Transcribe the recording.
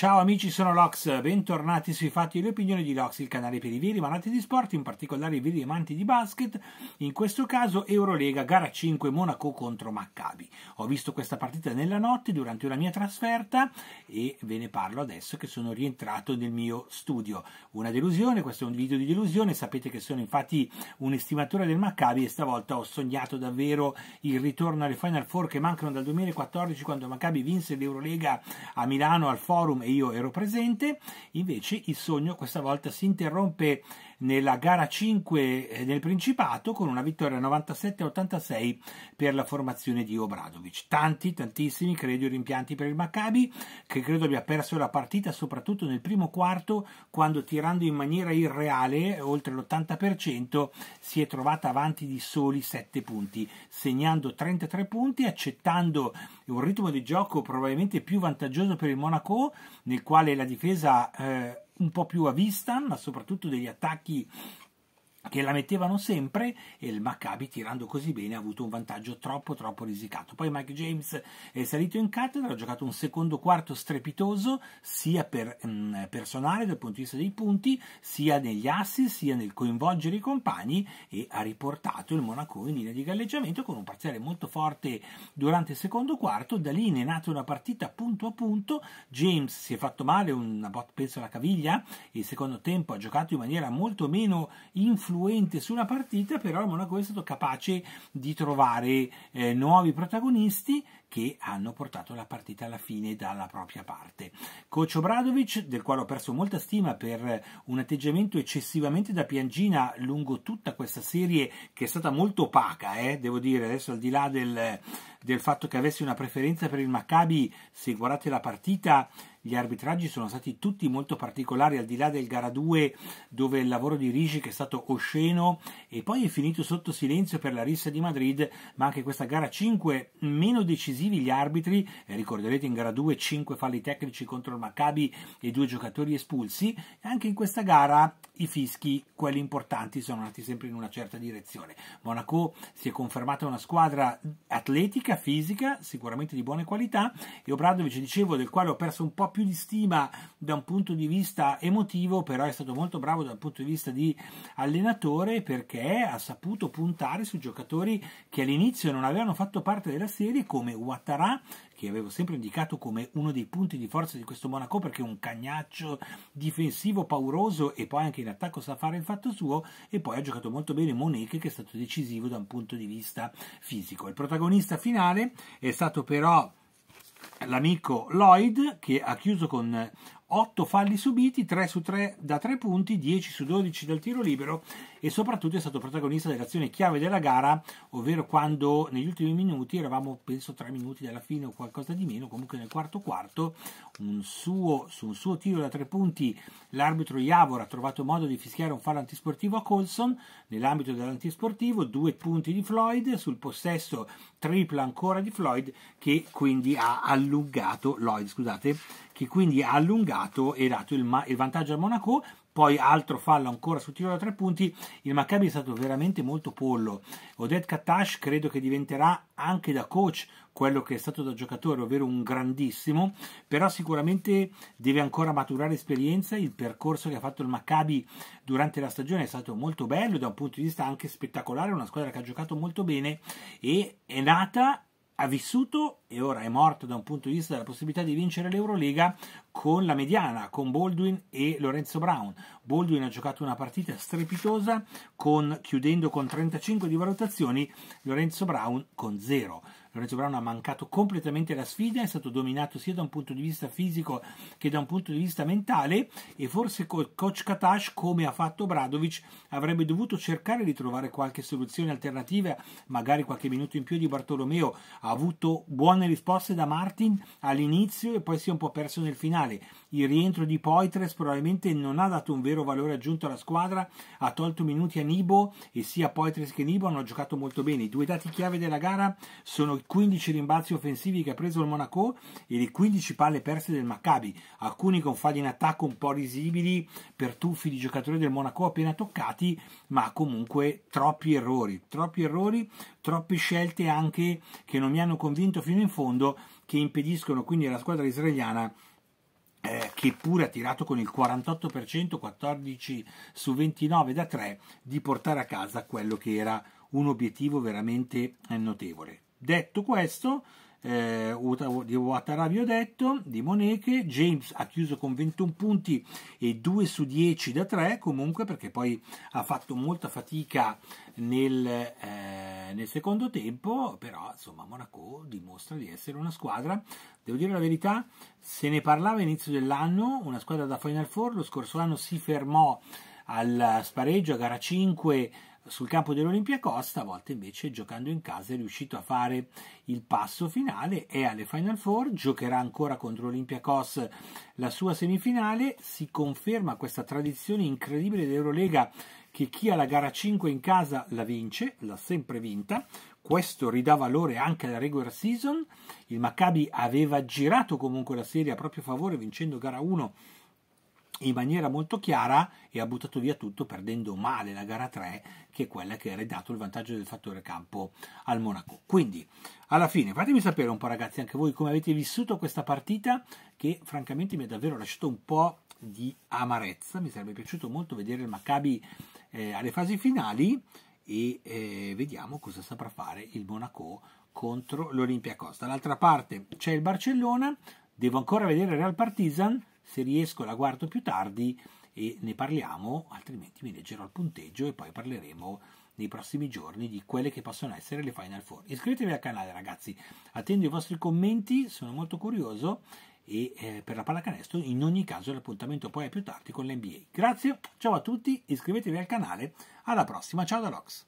Ciao amici, sono Lox, bentornati sui fatti e le opinioni di Lox, il canale per i veri amanti di sport, in particolare i veri amanti di basket, in questo caso Eurolega, gara 5 Monaco contro Maccabi. Ho visto questa partita nella notte durante una mia trasferta e ve ne parlo adesso che sono rientrato nel mio studio. Una delusione, questo è un video di delusione, sapete che sono infatti un estimatore del Maccabi e stavolta ho sognato davvero il ritorno alle Final Four che mancano dal 2014 quando Maccabi vinse l'Eurolega a Milano al Forum io ero presente, invece il sogno questa volta si interrompe nella gara 5 del eh, Principato con una vittoria 97-86 per la formazione di Obradovic. Tanti, tantissimi, credo, i rimpianti per il Maccabi che credo abbia perso la partita soprattutto nel primo quarto quando tirando in maniera irreale oltre l'80% si è trovata avanti di soli 7 punti, segnando 33 punti, accettando un ritmo di gioco probabilmente più vantaggioso per il Monaco nel quale la difesa... Eh, un po' più a vista, ma soprattutto degli attacchi che la mettevano sempre e il Maccabi tirando così bene ha avuto un vantaggio troppo troppo risicato. Poi Mike James è salito in cattedra, ha giocato un secondo quarto strepitoso sia per mh, mm, personale dal punto di vista dei punti, sia negli assi, sia nel coinvolgere i compagni e ha riportato il Monaco in linea di galleggiamento con un parziale molto forte durante il secondo quarto, da lì ne è nata una partita punto a punto, James si è fatto male, una botta penso alla caviglia, il secondo tempo ha giocato in maniera molto meno influente influente sulla partita, però Monaco è stato capace di trovare eh, nuovi protagonisti che hanno portato la partita alla fine dalla propria parte. Coach Obradovic, del quale ho perso molta stima per un atteggiamento eccessivamente da piangina lungo tutta questa serie che è stata molto opaca, eh, devo dire, adesso al di là del, del fatto che avessi una preferenza per il Maccabi, se guardate la partita gli arbitraggi sono stati tutti molto particolari, al di là del gara 2 dove il lavoro di Rigi che è stato osceno e poi è finito sotto silenzio per la rissa di Madrid, ma anche questa gara 5 meno decisivi gli arbitri, eh, ricorderete in gara 2 5 falli tecnici contro il Maccabi e due giocatori espulsi, anche in questa gara i fischi, quelli importanti, sono andati sempre in una certa direzione. Monaco si è confermata una squadra atletica, fisica, sicuramente di buone qualità e Obradovic, dicevo, del quale ho perso un po' po' più di stima da un punto di vista emotivo, però è stato molto bravo dal punto di vista di allenatore perché ha saputo puntare su giocatori che all'inizio non avevano fatto parte della serie come Ouattara che avevo sempre indicato come uno dei punti di forza di questo Monaco perché è un cagnaccio difensivo pauroso e poi anche in attacco sa fare il fatto suo e poi ha giocato molto bene Monique che è stato decisivo da un punto di vista fisico. Il protagonista finale è stato però l'amico Lloyd che ha chiuso con 8 falli subiti, 3 su 3 da 3 punti, 10 su 12 dal tiro libero e soprattutto è stato protagonista dell'azione chiave della gara, ovvero quando negli ultimi minuti, eravamo penso tre minuti dalla fine o qualcosa di meno, comunque nel quarto quarto, un suo, su un suo tiro da tre punti l'arbitro Iavor ha trovato modo di fischiare un fallo antisportivo a Colson nell'ambito dell'antisportivo, due punti di Floyd sul possesso tripla ancora di Floyd che quindi ha allungato Lloyd, scusate, che quindi ha allungato e dato il, ma- il vantaggio a Monaco poi altro fallo ancora sul tiro da tre punti. Il Maccabi è stato veramente molto pollo. Odette Katash credo che diventerà anche da coach quello che è stato da giocatore, ovvero un grandissimo, però sicuramente deve ancora maturare esperienza. Il percorso che ha fatto il Maccabi durante la stagione è stato molto bello, da un punto di vista anche spettacolare, una squadra che ha giocato molto bene e è nata ha vissuto e ora è morto da un punto di vista della possibilità di vincere l'Eurolega con la mediana, con Baldwin e Lorenzo Brown. Baldwin ha giocato una partita strepitosa con, chiudendo con 35 di valutazioni, Lorenzo Brown con 0. Lorenzo Brown ha mancato completamente la sfida, è stato dominato sia da un punto di vista fisico che da un punto di vista mentale e forse col coach Katash, come ha fatto Bradovic, avrebbe dovuto cercare di trovare qualche soluzione alternativa, magari qualche minuto in più di Bartolomeo. Ha avuto buone risposte da Martin all'inizio e poi si è un po' perso nel finale centrale. Il rientro di Poitres probabilmente non ha dato un vero valore aggiunto alla squadra, ha tolto minuti a Nibo e sia Poitres che Nibo hanno giocato molto bene. I due dati chiave della gara sono i 15 rimbalzi offensivi che ha preso il Monaco e le 15 palle perse del Maccabi, alcuni con falli in attacco un po' risibili per tuffi di giocatori del Monaco appena toccati, ma comunque troppi errori, troppi errori, troppe scelte anche che non mi hanno convinto fino in fondo che impediscono quindi alla squadra israeliana che pure ha tirato con il 48%, 14 su 29 da 3, di portare a casa quello che era un obiettivo veramente eh, notevole. Detto questo, eh, di Watarabi ho detto, di Moneche, James ha chiuso con 21 punti e 2 su 10 da 3 comunque perché poi ha fatto molta fatica nel, eh, nel secondo tempo, però, insomma, Monaco dimostra di essere una squadra. Devo dire la verità, se ne parlava all'inizio dell'anno, una squadra da Final Four, lo scorso anno si fermò al spareggio a gara 5 sul campo dell'Olimpia Costa, a volte invece giocando in casa è riuscito a fare il passo finale, è alle Final Four, giocherà ancora contro Olimpia Cos la sua semifinale, si conferma questa tradizione incredibile dell'Eurolega che chi ha la gara 5 in casa la vince, l'ha sempre vinta, questo ridà valore anche alla regular season, il Maccabi aveva girato comunque la serie a proprio favore vincendo gara 1 in maniera molto chiara e ha buttato via tutto perdendo male la gara 3 che è quella che ha redato il vantaggio del fattore campo al Monaco. Quindi alla fine fatemi sapere un po' ragazzi anche voi come avete vissuto questa partita che francamente mi ha davvero lasciato un po' di amarezza, mi sarebbe piaciuto molto vedere il Maccabi eh, alle fasi finali e eh, vediamo cosa saprà fare il Monaco contro l'Olimpia Costa. Dall'altra parte c'è il Barcellona, devo ancora vedere Real Partizan se riesco la guardo più tardi e ne parliamo, altrimenti mi leggerò il punteggio e poi parleremo nei prossimi giorni di quelle che possono essere le Final Four. Iscrivetevi al canale ragazzi, attendo i vostri commenti, sono molto curioso e eh, per la pallacanestro in ogni caso l'appuntamento poi è più tardi con l'NBA. Grazie, ciao a tutti, iscrivetevi al canale, alla prossima, ciao da Lox.